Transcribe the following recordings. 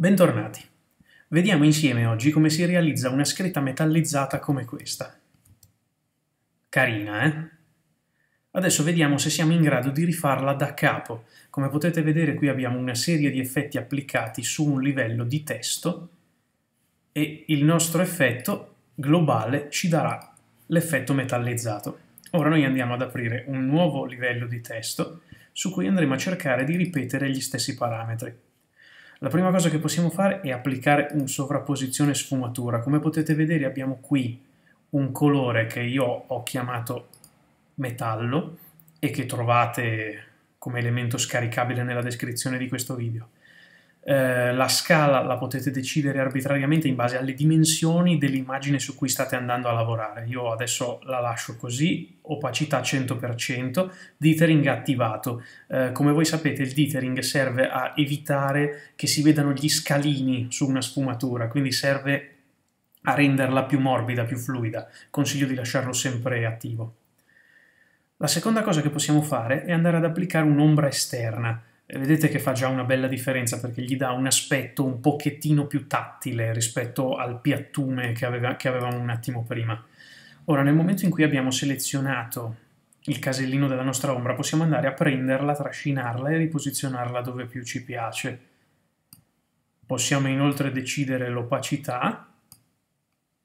Bentornati. Vediamo insieme oggi come si realizza una scritta metallizzata come questa. Carina, eh? Adesso vediamo se siamo in grado di rifarla da capo. Come potete vedere qui abbiamo una serie di effetti applicati su un livello di testo e il nostro effetto globale ci darà l'effetto metallizzato. Ora noi andiamo ad aprire un nuovo livello di testo su cui andremo a cercare di ripetere gli stessi parametri. La prima cosa che possiamo fare è applicare un sovrapposizione sfumatura. Come potete vedere abbiamo qui un colore che io ho chiamato metallo e che trovate come elemento scaricabile nella descrizione di questo video. Eh, la scala la potete decidere arbitrariamente in base alle dimensioni dell'immagine su cui state andando a lavorare. Io adesso la lascio così, opacità 100%, dithering attivato. Eh, come voi sapete il dithering serve a evitare che si vedano gli scalini su una sfumatura, quindi serve a renderla più morbida, più fluida. Consiglio di lasciarlo sempre attivo. La seconda cosa che possiamo fare è andare ad applicare un'ombra esterna vedete che fa già una bella differenza perché gli dà un aspetto un pochettino più tattile rispetto al piattume che, aveva, che avevamo un attimo prima. Ora, nel momento in cui abbiamo selezionato il casellino della nostra ombra, possiamo andare a prenderla, trascinarla e riposizionarla dove più ci piace. Possiamo inoltre decidere l'opacità,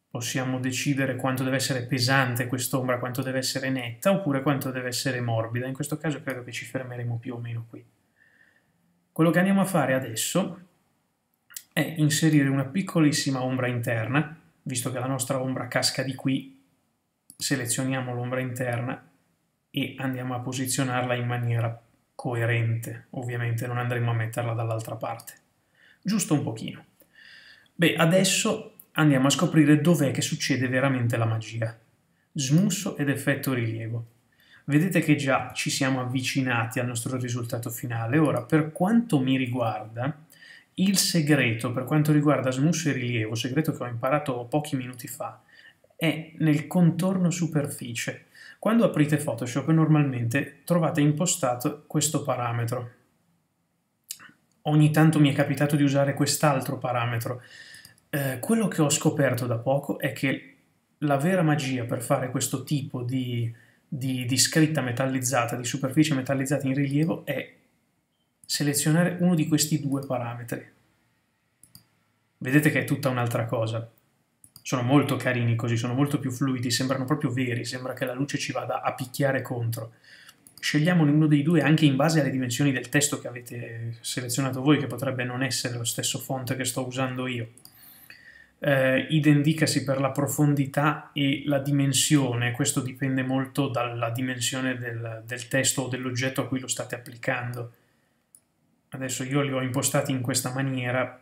possiamo decidere quanto deve essere pesante quest'ombra, quanto deve essere netta oppure quanto deve essere morbida. In questo caso credo che ci fermeremo più o meno qui. Quello che andiamo a fare adesso è inserire una piccolissima ombra interna, visto che la nostra ombra casca di qui, selezioniamo l'ombra interna e andiamo a posizionarla in maniera coerente, ovviamente non andremo a metterla dall'altra parte, giusto un pochino. Beh, adesso andiamo a scoprire dov'è che succede veramente la magia. Smusso ed effetto rilievo. Vedete che già ci siamo avvicinati al nostro risultato finale. Ora, per quanto mi riguarda, il segreto per quanto riguarda smusso e rilievo, segreto che ho imparato pochi minuti fa, è nel contorno superficie. Quando aprite Photoshop normalmente trovate impostato questo parametro. Ogni tanto mi è capitato di usare quest'altro parametro. Eh, quello che ho scoperto da poco è che la vera magia per fare questo tipo di di, di scritta metallizzata, di superficie metallizzata in rilievo è selezionare uno di questi due parametri. Vedete che è tutta un'altra cosa. Sono molto carini così, sono molto più fluidi, sembrano proprio veri, sembra che la luce ci vada a picchiare contro. Scegliamone uno dei due anche in base alle dimensioni del testo che avete selezionato voi, che potrebbe non essere lo stesso font che sto usando io eh, idem dicasi per la profondità e la dimensione, questo dipende molto dalla dimensione del, del testo o dell'oggetto a cui lo state applicando. Adesso io li ho impostati in questa maniera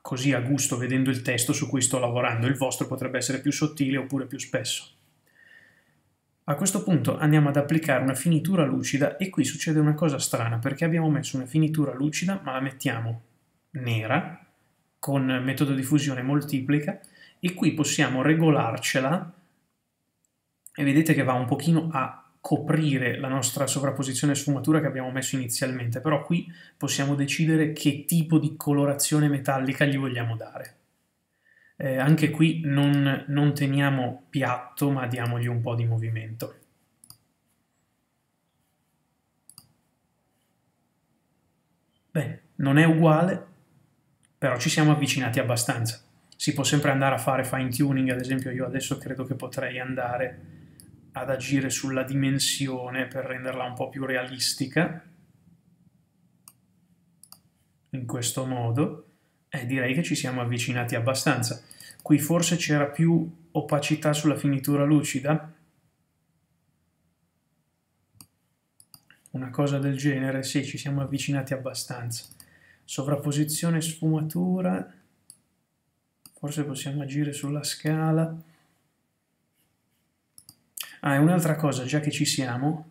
così a gusto vedendo il testo su cui sto lavorando, il vostro potrebbe essere più sottile oppure più spesso. A questo punto andiamo ad applicare una finitura lucida e qui succede una cosa strana perché abbiamo messo una finitura lucida ma la mettiamo nera con metodo di fusione moltiplica e qui possiamo regolarcela e vedete che va un pochino a coprire la nostra sovrapposizione sfumatura che abbiamo messo inizialmente, però qui possiamo decidere che tipo di colorazione metallica gli vogliamo dare. Eh, anche qui non, non teniamo piatto ma diamogli un po' di movimento. Bene, non è uguale, però ci siamo avvicinati abbastanza. Si può sempre andare a fare fine tuning, ad esempio io adesso credo che potrei andare ad agire sulla dimensione per renderla un po' più realistica, in questo modo, e eh, direi che ci siamo avvicinati abbastanza. Qui forse c'era più opacità sulla finitura lucida, una cosa del genere, sì, ci siamo avvicinati abbastanza sovrapposizione sfumatura, forse possiamo agire sulla scala. Ah, e un'altra cosa, già che ci siamo,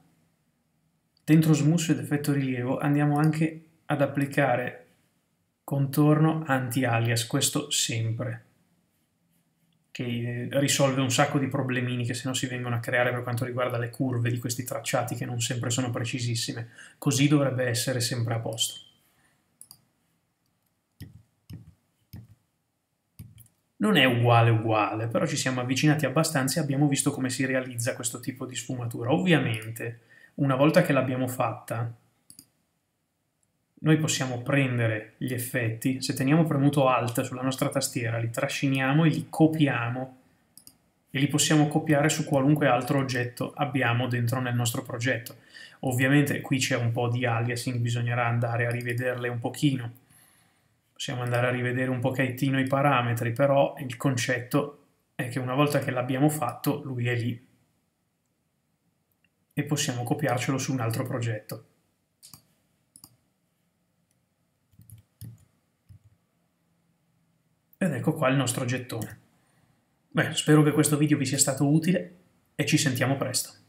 dentro smusso ed effetto rilievo andiamo anche ad applicare contorno anti-alias, questo sempre, che risolve un sacco di problemini che se no si vengono a creare per quanto riguarda le curve di questi tracciati che non sempre sono precisissime. Così dovrebbe essere sempre a posto. Non è uguale uguale, però ci siamo avvicinati abbastanza e abbiamo visto come si realizza questo tipo di sfumatura. Ovviamente, una volta che l'abbiamo fatta, noi possiamo prendere gli effetti, se teniamo premuto Alt sulla nostra tastiera, li trasciniamo e li copiamo e li possiamo copiare su qualunque altro oggetto abbiamo dentro nel nostro progetto. Ovviamente qui c'è un po' di aliasing, bisognerà andare a rivederle un pochino, possiamo andare a rivedere un pochettino i parametri, però il concetto è che una volta che l'abbiamo fatto, lui è lì e possiamo copiarcelo su un altro progetto. Ed ecco qua il nostro gettone. Beh, spero che questo video vi sia stato utile e ci sentiamo presto.